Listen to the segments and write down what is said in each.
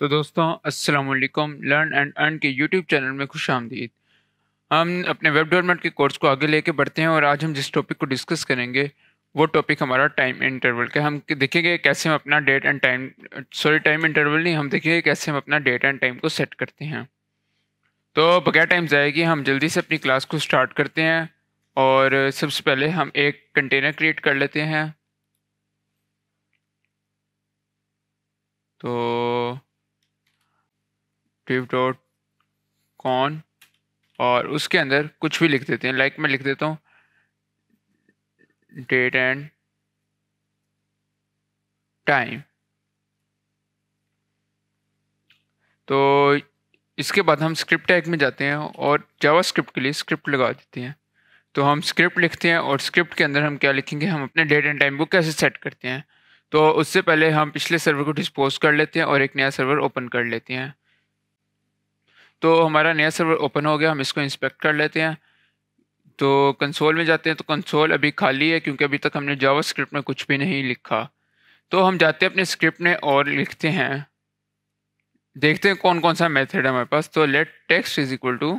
तो दोस्तों अस्सलाम वालेकुम लर्न एंड अर्न के यूट्यूब चैनल में खुश आमदीद हम अपने वेब डेवलपमेंट के कोर्स को आगे लेके बढ़ते हैं और आज हम जिस टॉपिक को डिस्कस करेंगे वो टॉपिक हमारा टाइम इंटरवल का हम देखेंगे कैसे हम अपना date and time sorry time interval नहीं हम देखेंगे कैसे हम अपना डेट एंड टाइम को सेट करते हैं तो बगैर टाइम जाएगी हम जल्दी से अपनी क्लास को स्टार्ट करते हैं और सबसे पहले हम एक कंटेनर क्रिएट कर लेते हैं तो डिव डॉट कॉन और उसके अंदर कुछ भी लिख देते हैं लाइक like मैं लिख देता हूँ डेट एंड टाइम तो इसके बाद हम स्क्रिप्ट टैग में जाते हैं और जावा स्क्रिप्ट के लिए स्क्रिप्ट लगा देते हैं तो हम स्क्रिप्ट लिखते हैं और स्क्रिप्ट के अंदर हम क्या लिखेंगे हम अपने डेट एंड टाइम को कैसे सेट करते हैं तो उससे पहले हम पिछले सर्वर को डिस्पोज कर लेते हैं और एक नया सर्वर ओपन कर लेते हैं तो हमारा नया सर्वर ओपन हो गया हम इसको इंस्पेक्ट कर लेते हैं तो कंसोल में जाते हैं तो कंसोल अभी खाली है क्योंकि अभी तक हमने जावा स्क्रिप्ट में कुछ भी नहीं लिखा तो हम जाते हैं अपने स्क्रिप्ट में और लिखते हैं देखते हैं कौन कौन सा मेथड है हमारे पास तो let text is equal to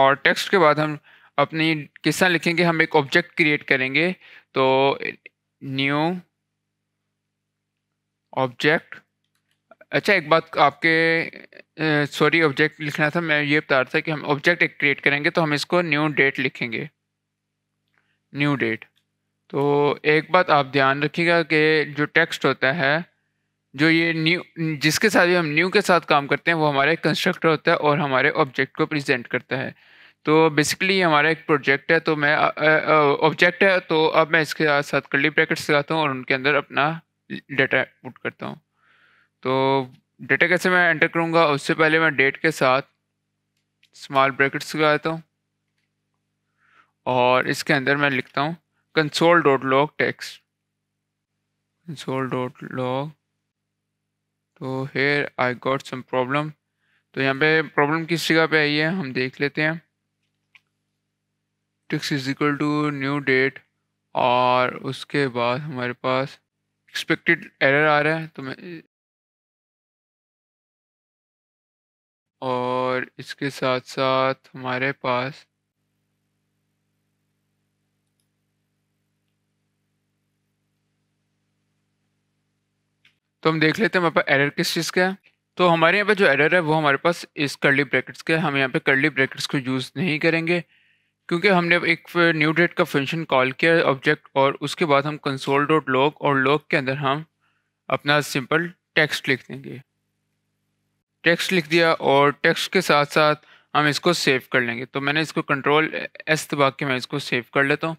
और टेक्स्ट के बाद हम अपनी किस तरह लिखेंगे हम एक ऑब्जेक्ट क्रिएट करेंगे तो न्यू ऑब्जेक्ट अच्छा एक बात आपके सॉरी ऑब्जेक्ट लिखना था मैं ये बता रहा था कि हम ऑब्जेक्ट एक क्रिएट करेंगे तो हम इसको न्यू डेट लिखेंगे न्यू डेट तो एक बात आप ध्यान रखिएगा कि जो टेक्स्ट होता है जो ये न्यू जिसके साथ भी हम न्यू के साथ काम करते हैं वो हमारा एक कंस्ट्रक्टर होता है और हमारे ऑब्जेक्ट को प्रेजेंट करता है तो बेसिकली ये हमारा एक प्रोजेक्ट है तो मैं ऑब्जेक्ट है तो अब मैं इसके साथ कर्ली ब्रैकेट्स लगाता हूँ और उनके अंदर अपना डेटा पुट करता हूँ तो डेटा कैसे मैं एंटर करूँगा उससे पहले मैं डेट के साथ स्मॉल ब्रैकेट्स लगा देता हूँ और इसके अंदर मैं लिखता हूँ console dot log text console dot log तो here I got some problem तो यहाँ पे प्रॉब्लम किस जगह पे आई है हम देख लेते हैं ticks is equal to new date और उसके बाद हमारे पास एक्सपेक्टेड एरर आ रहा है तो मैं और इसके साथ साथ हमारे पास तो हम देख लेते हैं हमारे पास एरर किस चीज़ का है तो हमारे यहाँ पे जो एरर है वो हमारे पास इस कर्ली ब्रैकेट्स के हम यहाँ पे कर्ली ब्रैकेट्स को यूज़ नहीं करेंगे क्योंकि हमने एक न्यू डेट का फंक्शन कॉल किया ऑब्जेक्ट और उसके बाद हम कंसोल डॉट लॉग और लॉग के अंदर हम अपना सिंपल टेक्स्ट लिख देंगे टेक्स्ट लिख दिया और टेक्स्ट के साथ साथ हम इसको सेव कर लेंगे तो मैंने इसको कंट्रोल एस दबा के मैं इसको सेव कर लेता हूँ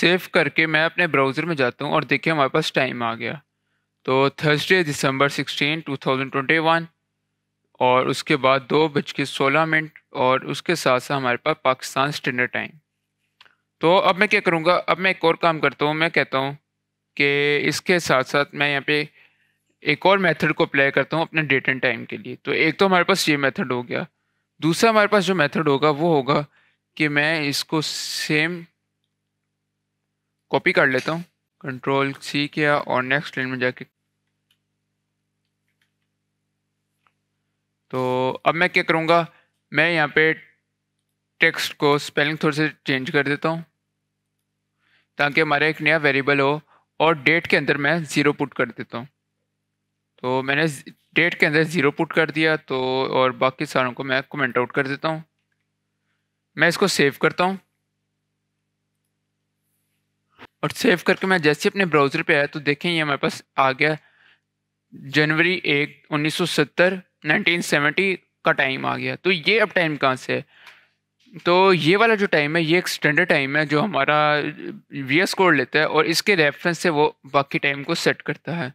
सेव करके मैं अपने ब्राउज़र में जाता हूँ और देखिए हमारे पास टाइम आ गया तो Thursday December sixteen two thousand twenty one और उसके बाद दो बज के सोलह मिनट और उसके साथ साथ हमारे पास पाकिस्तान स्टैंडर्ड टाइम तो अब मैं क्या करूँगा अब मैं एक और काम करता हूँ मैं कहता हूँ कि इसके साथ साथ मैं यहाँ पे एक और मेथड को अप्लाई करता हूँ अपने डेट एंड टाइम के लिए तो एक तो हमारे पास ये मेथड हो गया दूसरा हमारे पास जो मेथड होगा वो होगा कि मैं इसको सेम कॉपी कर लेता हूँ कंट्रोल सी किया और नेक्स्ट लाइन में जाके तो अब मैं क्या करूँगा मैं यहाँ पे टेक्स्ट को स्पेलिंग थोड़े से चेंज कर देता हूँ ताकि हमारा एक नया वेरिएबल हो और डेट के अंदर मैं ज़ीरो पुट कर देता हूँ तो मैंने डेट के अंदर ज़ीरो पुट कर दिया तो और बाकी सारों को मैं कमेंट आउट कर देता हूँ मैं इसको सेव करता हूँ और सेव करके मैं जैसे अपने ब्राउज़र पे आया तो देखें ये हमारे पास आ गया जनवरी एक 1970 1970 का टाइम आ गया तो ये अब टाइम कहाँ से है तो ये वाला जो टाइम है ये एक स्टैंडर्ड टाइम है जो हमारा वी एस कोड लेता है और इसके रेफरेंस से वो बाकी टाइम को सेट करता है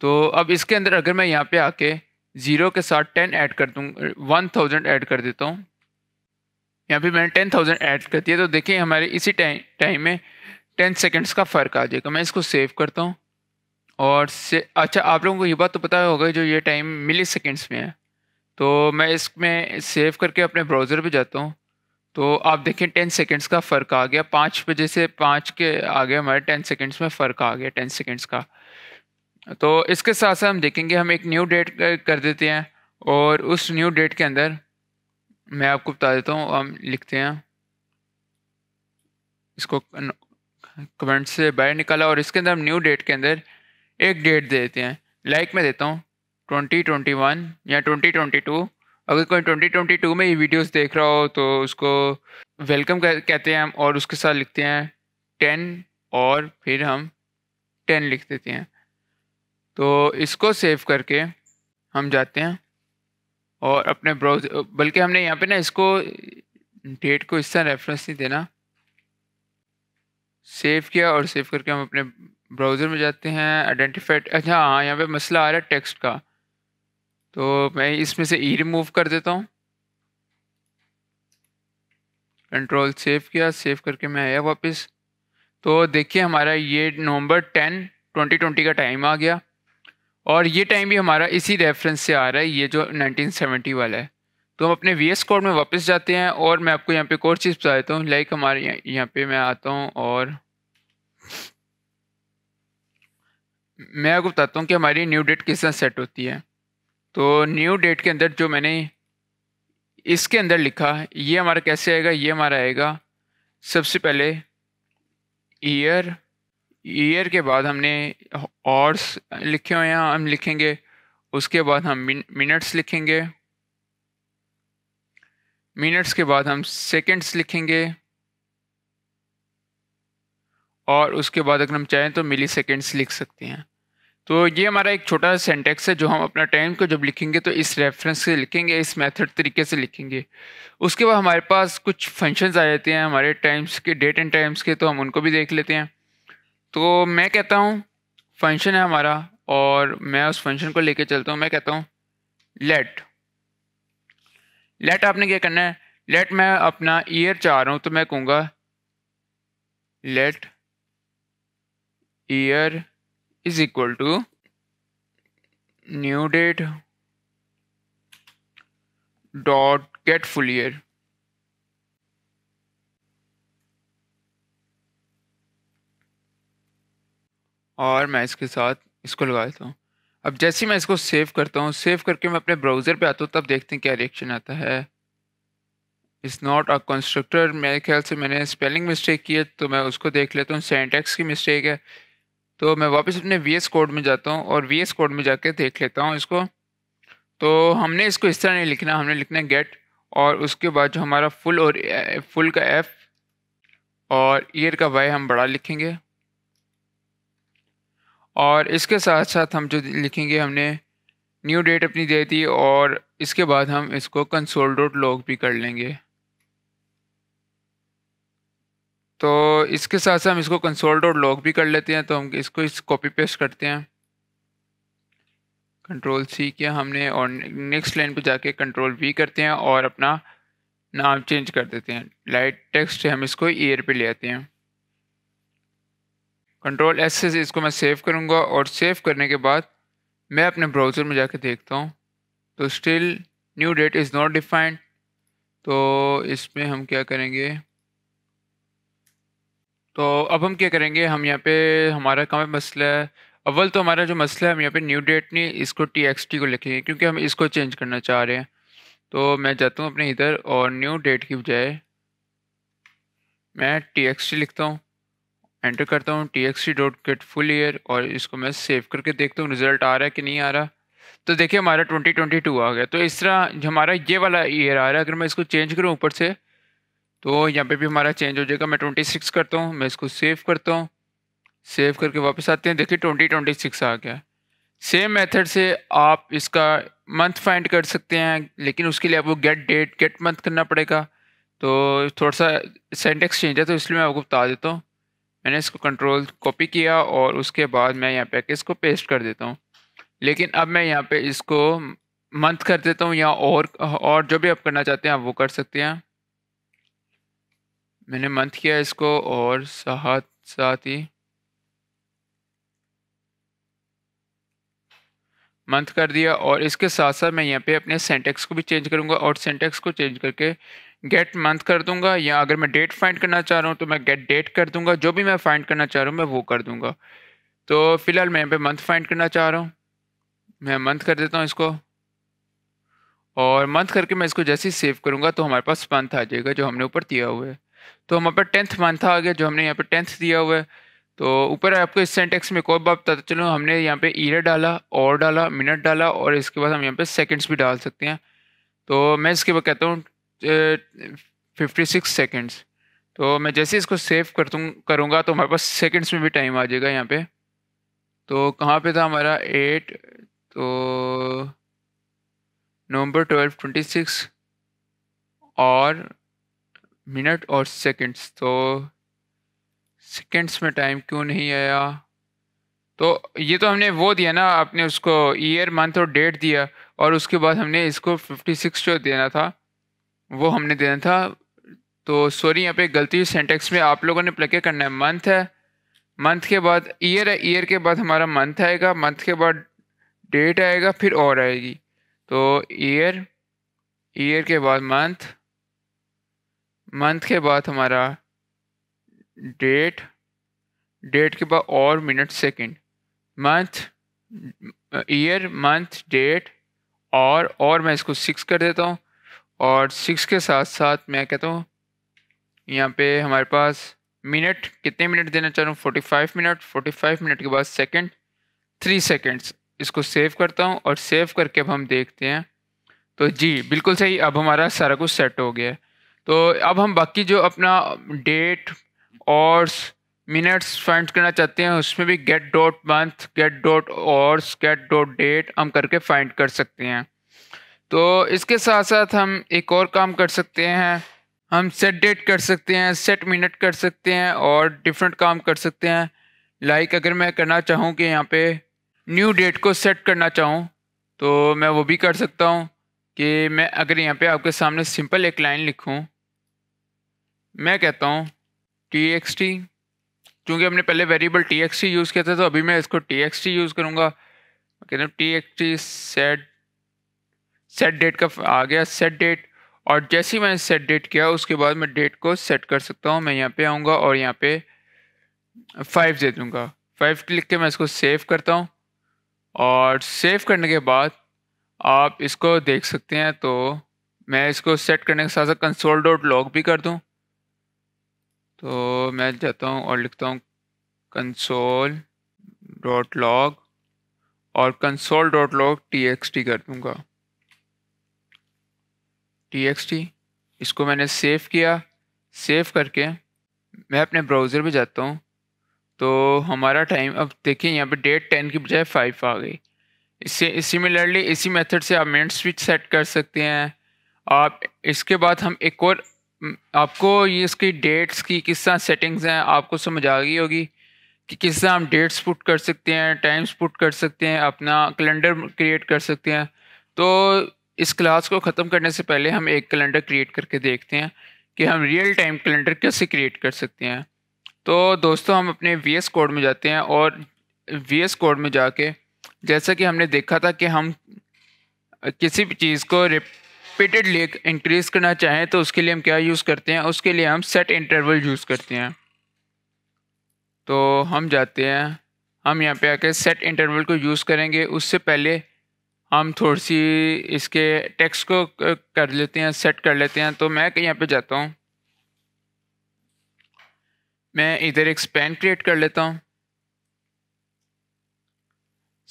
तो अब इसके अंदर अगर मैं यहाँ पे आके ज़ीरो के साथ टेन ऐड कर दूँ वन थाउजेंड ऐड कर देता हूँ यहाँ पे मैंने टेन थाउजेंड ऐड कर दिया तो देखिए हमारे इसी टाइम टाइम में टेन सेकेंड्स का फ़र्क आ जाएगा मैं इसको सेव करता हूँ और से अच्छा आप लोगों को ये बात तो पता होगा जो ये टाइम मिली सेकेंड्स में है तो मैं इसमें सेव करके अपने ब्राउज़र पर जाता हूँ तो आप देखें टेन सेकेंड्स का फ़र्क आ गया पाँच बजे से पाँच के आ गया हमारे टेन सेकेंड्स में फ़र्क आ गया टेन सेकेंड्स का तो इसके साथ साथ हम देखेंगे हम एक न्यू डेट कर देते हैं और उस न्यू डेट के अंदर मैं आपको बता देता हूँ हम लिखते हैं इसको कमेंट से बाहर निकाला और इसके अंदर हम न्यू डेट के अंदर एक डेट दे देते हैं लाइक मैं देता हूँ ट्वेंटी ट्वेंटी वन या ट्वेंटी ट्वेंटी टू अगर कोई ट्वेंटी ट्वेंटी टू में ये वीडियोस देख रहा हो तो उसको वेलकम कहते हैं हम और उसके साथ लिखते हैं टेन और फिर हम टेन लिख देते हैं तो इसको सेव करके हम जाते हैं और अपने ब्राउज बल्कि हमने यहाँ पे ना इसको डेट को इस तरह रेफरेंस नहीं देना सेव किया और सेव करके हम अपने ब्राउज़र में जाते हैं आइडेंटिफाइड अच्छा हाँ यहाँ पे मसला आ रहा है टेक्स्ट का तो मैं इसमें से ई e रिमूव कर देता हूँ कंट्रोल सेव किया सेव करके मैं आया वापस तो देखिए हमारा ये नवंबर टेन ट्वेंटी ट्वेंटी का टाइम आ गया और ये टाइम भी हमारा इसी रेफरेंस से आ रहा है ये जो 1970 वाला है तो हम अपने वी एस कोड में वापस जाते हैं और मैं आपको यहाँ पे एक और चीज़ बता देता हूँ लाइक हमारे यहाँ पे मैं आता हूँ और मैं आपको बताता हूँ कि हमारी न्यू डेट किस तरह सेट होती है तो न्यू डेट के अंदर जो मैंने इसके अंदर लिखा ये हमारा कैसे आएगा ये हमारा आएगा सबसे पहले ईयर ईयर के बाद हमने ऑर्स लिखे हुए हैं हम लिखेंगे उसके बाद हम मिनट्स लिखेंगे मिनट्स के बाद हम सेकंड्स लिखेंगे और उसके बाद अगर हम चाहें तो मिली सेकेंड्स लिख सकते हैं तो ये हमारा एक छोटा सेंटेक्स है जो हम अपना टाइम को जब लिखेंगे तो इस रेफरेंस से लिखेंगे इस मेथड तरीके से लिखेंगे उसके बाद हमारे पास कुछ फंक्शंस आ जाते हैं हमारे टाइम्स के डेट एंड टाइम्स के तो हम उनको भी देख लेते हैं तो मैं कहता हूँ फंक्शन है हमारा और मैं उस फंक्शन को लेके चलता हूँ मैं कहता हूँ लेट लेट आपने क्या करना है लेट मैं अपना ईयर चाह रहा हूँ तो मैं कहूँगा let year is equal to new date dot get full year और मैं इसके साथ इसको लगा देता हूँ अब जैसे ही मैं इसको सेव करता हूँ सेव करके मैं अपने ब्राउज़र पे आता हूँ तब देखते हैं क्या रिएक्शन आता है इज़ नॉट अ कंस्ट्रक्टर मेरे ख्याल से मैंने स्पेलिंग मिस्टेक की है तो मैं उसको देख लेता हूँ सेंटेक्स की मिस्टेक है तो मैं वापस अपने वी कोड में जाता हूँ और वी कोड में जाके देख लेता हूँ इसको तो हमने इसको इस तरह नहीं लिखना हमने लिखना गेट और उसके बाद जो हमारा फुल और फुल का एफ़ और ईयर का वाई हम बड़ा लिखेंगे और इसके साथ साथ हम जो लिखेंगे हमने न्यू डेट अपनी दे दी और इसके बाद हम इसको कंसोल डॉट लॉग भी कर लेंगे तो इसके साथ साथ हम इसको कंसोल डॉट लॉग भी कर लेते हैं तो हम इसको इस कॉपी पेस्ट करते हैं कंट्रोल सी किया हमने और नेक्स्ट लाइन पे जाके कंट्रोल वी करते हैं और अपना नाम चेंज कर देते हैं लाइट टेक्स्ट हम इसको ईयर पे ले आते हैं कंट्रोल एस से इसको मैं सेव करूँगा और सेव करने के बाद मैं अपने ब्राउज़र में जाके देखता हूँ तो still new date is not defined तो इसमें हम क्या करेंगे तो अब हम क्या करेंगे हम यहाँ पे हमारा काम मसला है अव्वल तो हमारा जो मसला है हम यहाँ पे न्यू डेट नहीं इसको टी एक्स टी को लिखेंगे क्योंकि हम इसको चेंज करना चाह रहे हैं तो मैं जाता हूँ अपने इधर और न्यू डेट की बजाय मैं टी एक्स टी लिखता हूँ एंटर करता हूँ T X dot get full year और इसको मैं सेव करके देखता हूँ रिजल्ट आ रहा है कि नहीं आ रहा तो देखिए हमारा 2022 आ गया तो इस तरह हमारा ये वाला ईयर आ रहा है अगर मैं इसको चेंज करूँ ऊपर से तो यहाँ पे भी हमारा चेंज हो जाएगा मैं 26 करता हूँ मैं इसको सेव करता हूँ सेव करके वापस आते हैं देखिए 2026 आ गया सेम मेथड से आप इसका मंथ फाइंड कर सकते हैं लेकिन उसके लिए आपको गेट डेट गेट मंथ करना पड़ेगा तो थोड़ा सा सेंटेक्स चेंज है तो इसलिए मैं आपको बता देता हूँ मैंने इसको कंट्रोल कॉपी किया और उसके बाद मैं यहाँ पे इसको पेस्ट कर देता हूँ लेकिन अब मैं यहाँ पे इसको मंथ कर देता हूँ या और और जो भी आप करना चाहते हैं आप वो कर सकते हैं मैंने मंथ किया इसको और साथ साथ ही मंथ कर दिया और इसके साथ साथ मैं यहाँ पे अपने सेंटेक्स को भी चेंज करूँगा और सेंटेक्स को चेंज करके गेट मंथ कर दूंगा या अगर मैं डेट फाइंड करना चाह रहा हूँ तो मैं गेट डेट कर दूंगा जो भी मैं फाइंड करना चाह रहा हूँ मैं वो कर दूंगा तो फिलहाल मैं यहाँ पे मंथ फाइंड करना चाह रहा हूँ मैं मंथ कर देता हूँ इसको और मंथ करके मैं इसको जैसे ही सेव करूँगा तो हमारे पास मंथ आ जाएगा जो हमने ऊपर दिया हुआ है तो हमारे पास टेंथ मंथ आ गया जो हमने यहाँ पर टेंथ दिया हुआ है तो ऊपर आपको इस सेंटेक्स में कोई बात बताते चलो हमने यहाँ पे ईयर डाला और डाला मिनट डाला और इसके बाद हम यहाँ पे सेकंड्स भी डाल सकते हैं तो मैं इसके बाद कहता हूँ फिफ्टी सिक्स सेकेंड्स तो मैं जैसे इसको सेव कर दूँ करूँगा तो हमारे पास सेकेंड्स में भी टाइम आ जाएगा यहाँ पे तो कहाँ पे था हमारा एट तो नवंबर ट्वेल्व ट्वेंटी सिक्स और मिनट और सेकेंड्स तो सेकेंड्स में टाइम क्यों नहीं आया तो ये तो हमने वो दिया ना आपने उसको ईयर मंथ और डेट दिया और उसके बाद हमने इसको फिफ्टी सिक्स जो देना था वो हमने देना था तो सॉरी यहाँ पे गलती सेंटेक्स में आप लोगों ने प्लके करना है मंथ है मंथ के बाद ईयर है ईयर के बाद हमारा मंथ आएगा मंथ के बाद डेट आएगा फिर और आएगी तो ईयर ईयर के बाद मंथ मंथ के बाद हमारा डेट डेट के बाद और minute second month year month date और और मैं इसको सिक्स कर देता हूँ और सिक्स के साथ साथ मैं कहता हूँ यहाँ पे हमारे पास मिनट कितने मिनट देना चाह रहा हूँ forty five minute forty five minute के बाद सेकंड थ्री सेकंड्स इसको सेव करता हूँ और सेव करके अब हम देखते हैं तो जी बिल्कुल सही अब हमारा सारा कुछ सेट हो गया है तो अब हम बाकी जो अपना डेट और मिनट्स फाइंड करना चाहते हैं उसमें भी get dot month get dot और गेट डॉट डेट हम करके फाइंड कर सकते हैं तो इसके साथ साथ हम एक और काम कर सकते हैं हम सेट डेट कर सकते हैं सेट मिनट कर सकते हैं और डिफरेंट काम कर सकते हैं लाइक अगर मैं करना चाहूँ कि यहाँ पे न्यू डेट को सेट करना चाहूँ तो मैं वो भी कर सकता हूँ कि मैं अगर यहाँ पे आपके सामने सिंपल एक लाइन लिखूँ मैं कहता हूँ टी एक्स टी चूँकि हमने पहले variable T X T use किया था तो अभी मैं इसको टी एक्स टी यूज़ करूँगा कहते हैं T X T set set date का आ गया सेट डेट और जैसे ही मैंने सेट डेट किया उसके बाद मैं डेट को सेट कर सकता हूँ मैं यहाँ पे आऊँगा और यहाँ पे फाइव दे दूँगा फाइव क्लिक के मैं इसको सेव करता हूँ और सेव करने के बाद आप इसको देख सकते हैं तो मैं इसको सेट करने के साथ साथ कंसोल डॉट लॉग भी कर दूँ तो मैं जाता हूँ और लिखता हूँ कंसोल डॉट लॉग और console dot log T X T कर दूँगा txt इसको मैंने सेव किया सेव करके मैं अपने ब्राउज़र पे जाता हूँ तो हमारा टाइम अब देखिए यहाँ पे डेट टेन की बजाय फाइव आ गई इससे सिमिलरली इसी मेथड से आप मिनट स्विच सेट कर सकते हैं आप इसके बाद हम एक और आपको ये इसकी डेट्स की किस तरह सेटिंग्स हैं आपको समझ आ गई होगी कि किस तरह हम डेट्स पुट कर सकते हैं टाइम्स पुट कर सकते हैं अपना कैलेंडर क्रिएट कर सकते हैं तो इस क्लास को ख़त्म करने से पहले हम एक कैलेंडर क्रिएट करके देखते हैं कि हम रियल टाइम कैलेंडर कैसे क्रिएट कर सकते हैं तो दोस्तों हम अपने वी एस कोड में जाते हैं और वी एस कोड में जाके जैसा कि हमने देखा था कि हम किसी भी चीज़ को रिपीटेडली इंक्रीज़ करना चाहें तो उसके लिए हम क्या यूज़ करते हैं उसके लिए हम सेट इंटरवल यूज़ करते हैं तो हम जाते हैं हम यहाँ पे आके सेट इंटरवल को यूज़ करेंगे उससे पहले हम थोड़ी सी इसके टेक्स्ट को कर लेते हैं सेट कर लेते हैं तो मैं यहाँ पे जाता हूँ मैं इधर एक स्पैन क्रिएट कर लेता हूँ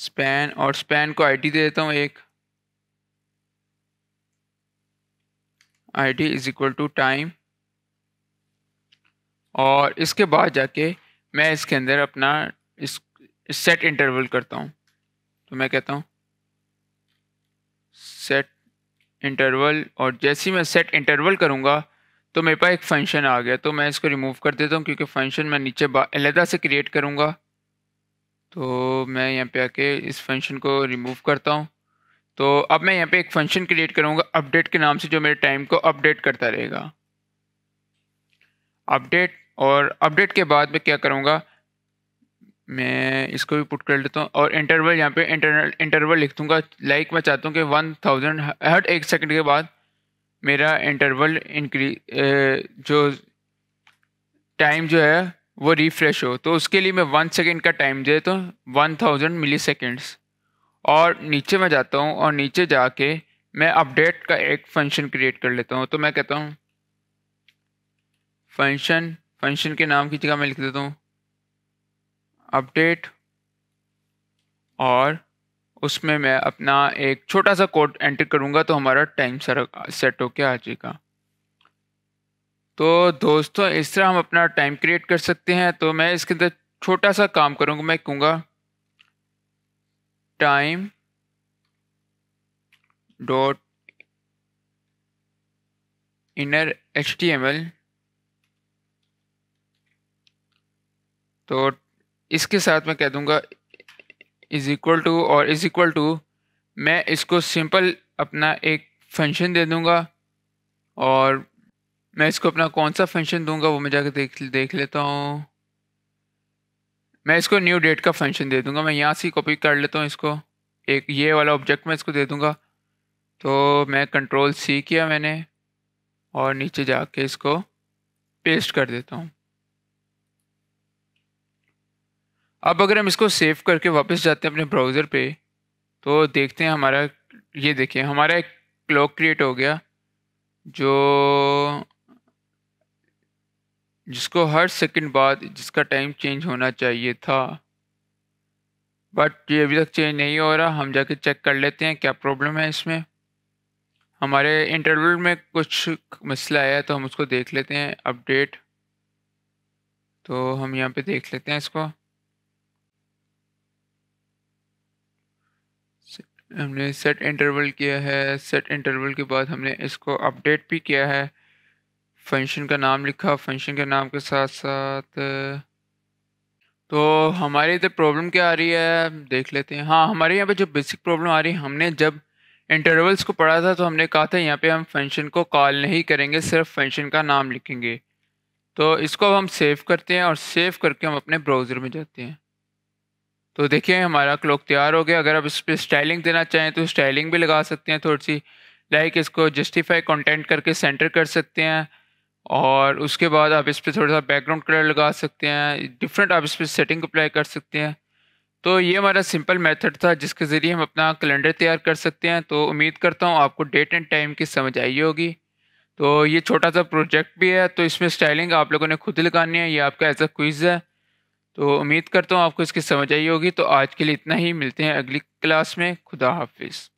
स्पैन और स्पैन को आईडी दे देता हूँ एक ID is equal to time और इसके बाद जाके मैं इसके अंदर अपना इस सेट इंटरवल करता हूँ तो मैं कहता हूँ सेट इंटरवल और जैसे ही मैं सेट इंटरवल करूँगा तो मेरे पास एक फंक्शन आ गया तो मैं इसको रिमूव कर देता हूँ क्योंकि फंक्शन मैं नीचे अलहदा से क्रिएट करूँगा तो मैं यहाँ पे आके इस फंक्शन को रिमूव करता हूँ तो अब मैं यहाँ पे एक फंक्शन क्रिएट करूँगा अपडेट के नाम से जो मेरे टाइम को अपडेट करता रहेगा अपडेट और अपडेट के बाद मैं क्या करूँगा मैं इसको भी पुट कर लेता हूँ और इंटरवल यहाँ पे इंटरनल इंटरवल लिख दूंगा लाइक मैं चाहता हूँ कि वन थाउजेंड हर एक सेकंड के बाद मेरा इंटरवल इंक्री जो टाइम जो है वो रिफ्रेश हो तो उसके लिए मैं वन सेकेंड का टाइम दे तो वन थाउजेंड मिली सेकेंड्स और नीचे मैं जाता हूँ और नीचे जाके मैं अपडेट का एक फंक्शन क्रिएट कर लेता हूँ तो मैं कहता हूँ फंक्शन फंक्शन के नाम की जगह मैं लिख देता हूँ अपडेट और उसमें मैं अपना एक छोटा सा कोड एंटर करूंगा तो हमारा टाइम सेट होके आ जाएगा तो दोस्तों इस तरह हम अपना टाइम क्रिएट कर सकते हैं तो मैं इसके अंदर छोटा सा काम करूँगा मैं कहूँगा टाइम डॉट इनर एच तो इसके साथ मैं कह दूँगा इज़ इक्वल टू और इज़ इक्वल टू मैं इसको सिंपल अपना एक फंक्शन दे दूँगा और मैं इसको अपना कौन सा फंक्शन दूंगा वो मैं जाकर देख देख लेता हूँ मैं इसको न्यू डेट का फंक्शन दे दूंगा मैं यहाँ से कॉपी कर लेता हूँ इसको एक ये वाला ऑब्जेक्ट मैं इसको दे दूंगा तो मैं कंट्रोल सी किया मैंने और नीचे जाके इसको पेस्ट कर देता हूँ अब अगर हम इसको सेव करके वापस जाते हैं अपने ब्राउज़र पे तो देखते हैं हमारा ये देखिए हमारा एक क्लॉक क्रिएट हो गया जो जिसको हर सेकंड बाद जिसका टाइम चेंज होना चाहिए था बट ये अभी तक चेंज नहीं हो रहा हम जाके चेक कर लेते हैं क्या प्रॉब्लम है इसमें हमारे इंटरव्यू में कुछ मसला आया तो हम उसको देख लेते हैं अपडेट तो हम यहाँ पे देख लेते हैं इसको हमने सेट इंटरवल किया है सेट इंटरवल के बाद हमने इसको अपडेट भी किया है फंक्शन का नाम लिखा फंक्शन के नाम के साथ साथ तो हमारे इधर प्रॉब्लम क्या आ रही है देख लेते हैं हाँ हमारे यहाँ पे जो बेसिक प्रॉब्लम आ रही है हमने जब इंटरवल्स को पढ़ा था तो हमने कहा था यहाँ पे हम फंक्शन को कॉल नहीं करेंगे सिर्फ फंक्शन का नाम लिखेंगे तो इसको अब हम सेव करते हैं और सेव करके हम अपने ब्राउज़र में जाते हैं तो देखिए हमारा क्लॉक तैयार हो गया अगर आप इस पर स्टाइलिंग देना चाहें तो स्टाइलिंग भी लगा सकते हैं थोड़ी सी लाइक इसको जस्टिफाई कंटेंट करके सेंटर कर सकते हैं और उसके बाद आप इस पर थोड़ा सा बैकग्राउंड कलर लगा सकते हैं डिफरेंट आप इस पर सेटिंग अप्लाई कर सकते हैं तो ये हमारा सिंपल मेथड था जिसके ज़रिए हम अपना कैलेंडर तैयार कर सकते हैं तो उम्मीद करता हूँ आपको डेट एंड टाइम की समझ आई होगी तो ये छोटा सा प्रोजेक्ट भी है तो इसमें स्टाइलिंग आप लोगों ने खुद लगानी है ये आपका एज अ क्विज़ है तो उम्मीद करता हूँ आपको इसकी समझ आई होगी तो आज के लिए इतना ही मिलते हैं अगली क्लास में खुदा हाफिज़